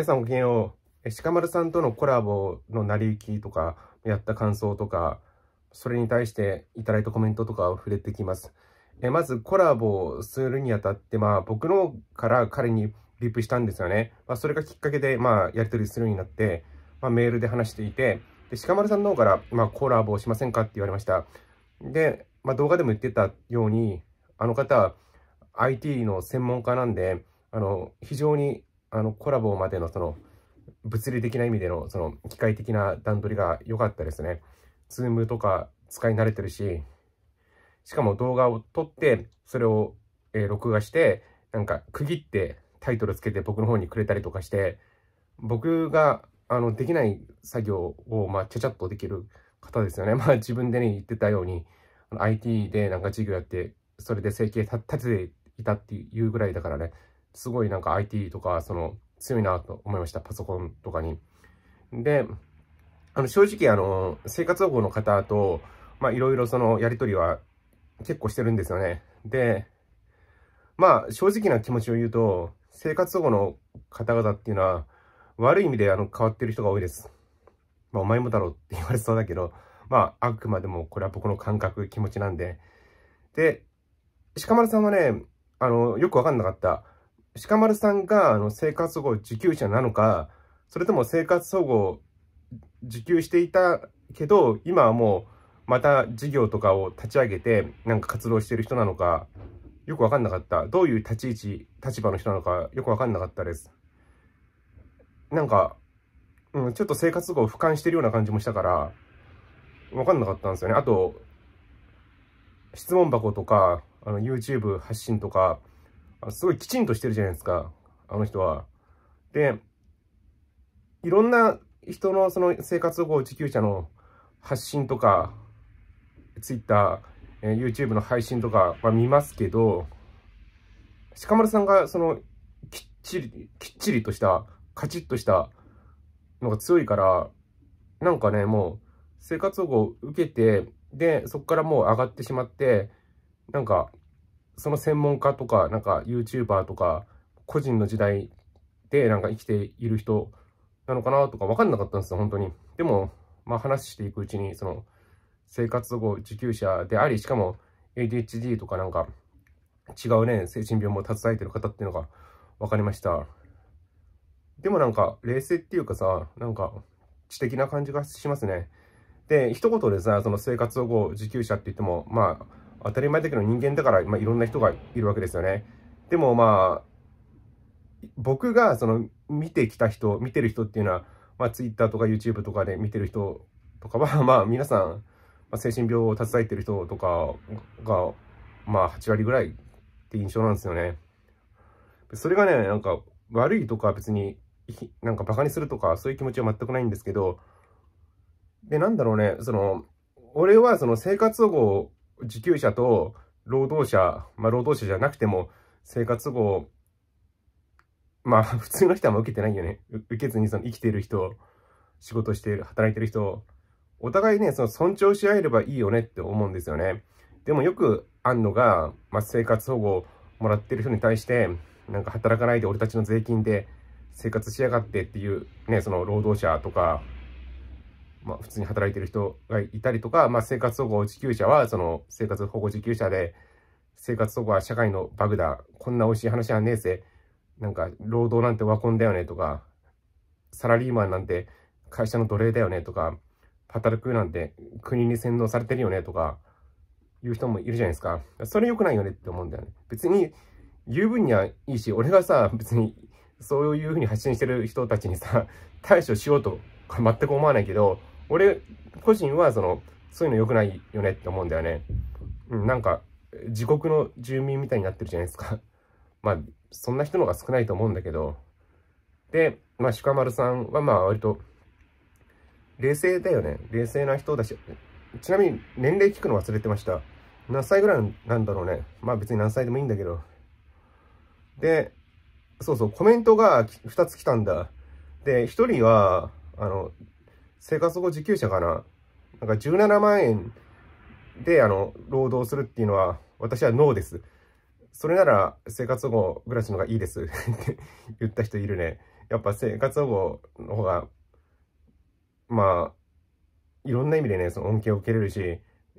皆さんおきげんよう。鹿丸さんとのコラボの成り行きとか、やった感想とか、それに対していただいたコメントとかを触れてきます。えまずコラボするにあたって、まあ僕のから彼にリプしたんですよね。まあそれがきっかけで、まあやり取りするようになって、まあメールで話していて、で、鹿丸さんの方から、まあコラボしませんかって言われました。で、まあ動画でも言ってたように、あの方、IT の専門家なんで、あの、非常にあのコラボまでのその物理的な意味でのその機械的な段取りが良かったですね。ズームとか使い慣れてるし、しかも動画を撮って、それを、え録画して、なんか区切ってタイトルつけて僕の方にくれたりとかして、僕があのできない作業を、まあ、ちゃちゃっとできる方ですよね。まあ自分でね、言ってたように、IT でなんか授業やって、それで生計立てていたっていうぐらいだからね、すごいなんか IT とか、その、強いなと思いました。パソコンとかに。で、あの、正直、あの、生活保護の方と、まあ、いろいろその、やり取りは結構してるんですよね。で、まあ、正直な気持ちを言うと、生活保護の方々っていうのは、悪い意味であの変わってる人が多いです。まあ、お前もだろうって言われそうだけど、まあ、あくまでもこれは僕の感覚、気持ちなんで。で、鹿丸さんはね、あの、よくわかんなかった。鹿丸さんがあの生活保護受給者なのか、それとも生活保護受給していたけど、今はもうまた事業とかを立ち上げて、なんか活動してる人なのか、よくわかんなかった。どういう立ち位置、立場の人なのか、よくわかんなかったです。なんか、うん、ちょっと生活保護を俯瞰してるような感じもしたから、わかんなかったんですよね。あと、質問箱とか、あの、YouTube 発信とか、すごいきちんとしてるじゃないですか、あの人は。で、いろんな人のその生活保護受給者の発信とか、Twitter、えー、YouTube の配信とかは見ますけど、鹿丸さんがそのきっちり、きっちりとした、カチッとしたのが強いから、なんかね、もう生活保護を受けて、で、そこからもう上がってしまって、なんか、その専門家とか、なんか YouTuber とか、個人の時代でなんか生きている人なのかなとか分かんなかったんですよ、本当に。でも、まあ話していくうちに、その、生活保護受給者であり、しかも ADHD とかなんか、違うね、精神病も携えてる方っていうのが分かりました。でもなんか、冷静っていうかさ、なんか、知的な感じがしますね。で、一言でさ、その生活保護受給者って言っても、まあ、当たり前だけど人間だから、まあ、いろんな人がいるわけですよね。でもまあ、僕がその見てきた人、見てる人っていうのは、まあ、Twitter とか YouTube とかで見てる人とかは、まあ、皆さん、まあ、精神病を携えてる人とかが、まあ、8割ぐらいって印象なんですよね。それがね、なんか、悪いとか別に、なんかバカにするとか、そういう気持ちは全くないんですけど、で、なんだろうね、その、俺はその生活保護受給者と労働者、まあ、労働者じゃなくても生活保護、まあ、普通の人は受けてないよね。受けずにその生きてる人、仕事してる、働いてる人、お互いね、その尊重し合えればいいよねって思うんですよね。でもよくあんのが、まあ、生活保護をもらってる人に対して、なんか働かないで俺たちの税金で生活しやがってっていうね、その労働者とか、まあ、普通に働いてる人がいたりとか、まあ、生活保護受給者は、その生活保護受給者で、生活保護は社会のバグだ、こんな美味しい話はねえぜ、なんか、労働なんてワコンだよねとか、サラリーマンなんて会社の奴隷だよねとか、働くなんて国に洗脳されてるよねとか、いう人もいるじゃないですか。それ良くないよねって思うんだよね。別に、言う分にはいいし、俺がさ、別に、そういうふうに発信してる人たちにさ、対処しようとか全く思わないけど、俺個人はその、そういうの良くないよねって思うんだよね。うん、なんか、自国の住民みたいになってるじゃないですか。まあ、そんな人の方が少ないと思うんだけど。で、まあ、鹿丸さんはまあ、割と、冷静だよね。冷静な人だし、ちなみに年齢聞くの忘れてました。何歳ぐらいなんだろうね。まあ別に何歳でもいいんだけど。で、そうそう、コメントが2つ来たんだ。で、1人は、あの、生活保護受給者かななんか17万円で、あの、労働するっていうのは、私はノーです。それなら生活保護暮らしの方がいいですって言った人いるね。やっぱ生活保護の方が、まあ、いろんな意味でね、その恩恵を受けれるし、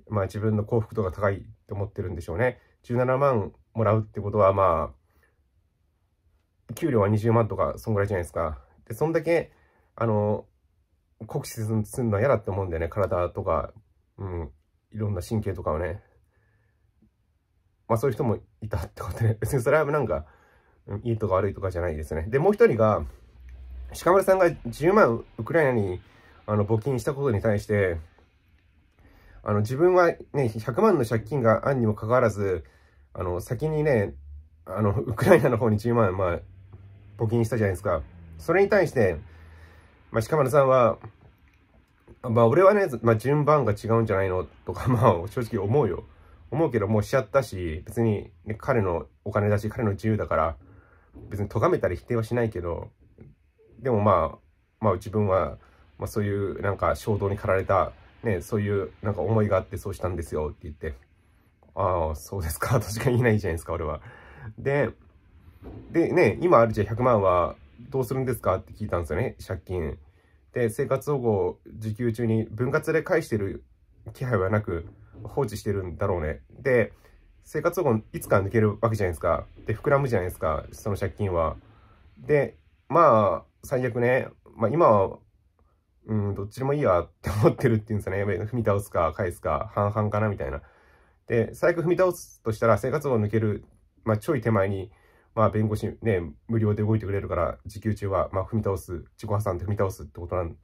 まあ自分の幸福度が高いと思ってるんでしょうね。17万もらうってことは、まあ、給料は20万とか、そんぐらいじゃないですか。で、そんだけ、あの、酷使するのは嫌だって思うんだよね。体とか、うん、いろんな神経とかをね。まあそういう人もいたってことね。別にそれはなんか、いいとか悪いとかじゃないですね。で、もう一人が、鹿丸さんが10万ウクライナにあの募金したことに対して、あの自分はね、100万の借金があんにもかかわらず、あの先にね、あのウクライナの方に10万、まあ、募金したじゃないですか。それに対して、まあ、鹿丸さんは、まあ、俺はね、まあ、順番が違うんじゃないのとか、まあ、正直思うよ。思うけど、もうしちゃったし、別に、ね、彼のお金だし、彼の自由だから、別に咎めたり否定はしないけど、でもまあ、まあ、自分は、まあ、そういうなんか衝動に駆られた、ね、そういうなんか思いがあってそうしたんですよって言って、ああ、そうですか、と しか言えないじゃないですか、俺は。で、でね、今あるじゃん100万は、どうするんですかって聞いたんですよね、借金。で、生活保護受給中に分割で返してる気配はなく、放置してるんだろうね。で、生活保護いつか抜けるわけじゃないですか。で、膨らむじゃないですか、その借金は。で、まあ、最悪ね、まあ今は、うん、どっちでもいいやって思ってるっていうんですよね。やべえ、踏み倒すか、返すか、半々かな、みたいな。で、最悪踏み倒すとしたら、生活保護抜ける、まあちょい手前に、まあ、弁護士ね、無料で動いてくれるから、時給中は、まあ、踏み倒す、自己破産で踏み倒すってことなん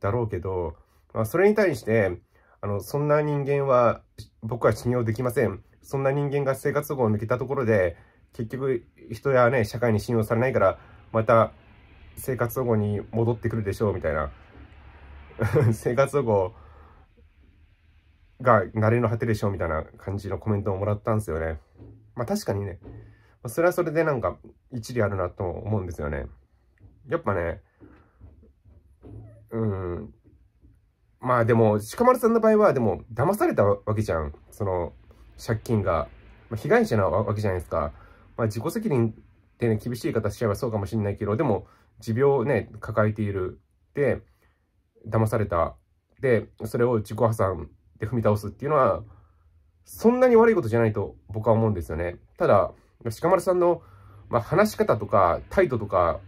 だろうけど、まあ、それに対して、あの、そんな人間は、僕は信用できません。そんな人間が生活保護を抜けたところで、結局、人やね、社会に信用されないから、また、生活保護に戻ってくるでしょう、みたいな。生活保護が慣れの果てでしょ、う、みたいな感じのコメントをもらったんですよね。まあ確かにね、それはそれでなんか一理あるなと思うんですよね。やっぱね、うん。まあでも、鹿丸さんの場合は、でも、騙されたわけじゃん。その、借金が。まあ、被害者なわけじゃないですか。まあ自己責任ってね、厳しい方しちゃえばそうかもしれないけど、でも、持病ね、抱えている。で、騙された。で、それを自己破産で踏み倒すっていうのは、そんなに悪いことじゃないと僕は思うんですよね。ただ、鹿丸さんの、まあ、話し方とか、態度とか、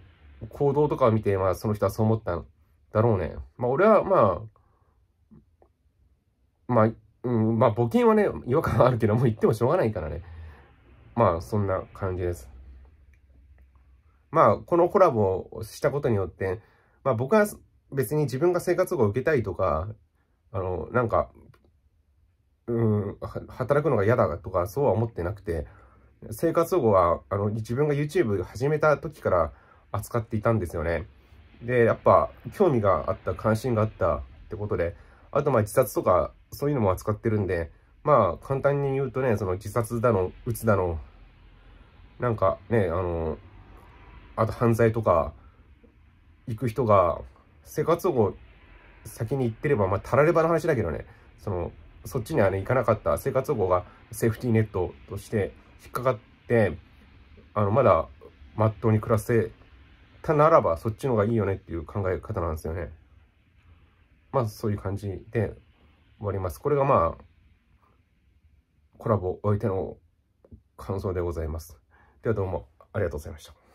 行動とかを見て、まあ、その人はそう思ったんだろうね。まあ、俺は、まあ、まあ、うん、まあ、募金はね、違和感はあるけど、もう言ってもしょうがないからね。まあ、そんな感じです。まあ、このコラボをしたことによって、まあ、僕は別に自分が生活保護を受けたいとか、あの、なんか、うん、働くのが嫌だとか、そうは思ってなくて、生活保護は、あの、自分が YouTube 始めた時から扱っていたんですよね。で、やっぱ、興味があった、関心があったってことで、あと、まあ、自殺とか、そういうのも扱ってるんで、まあ、簡単に言うとね、その自殺だの、うつだの、なんかね、あの、あと犯罪とか、行く人が、生活保護先に行ってれば、まあ、たらればの話だけどね、その、そっちにはね、行かなかった生活保護がセーフティーネットとして引っかかって、あの、まだ、まっとうに暮らせたならば、そっちの方がいいよねっていう考え方なんですよね。まあ、そういう感じで終わります。これがまあ、コラボおいての感想でございます。ではどうもありがとうございました。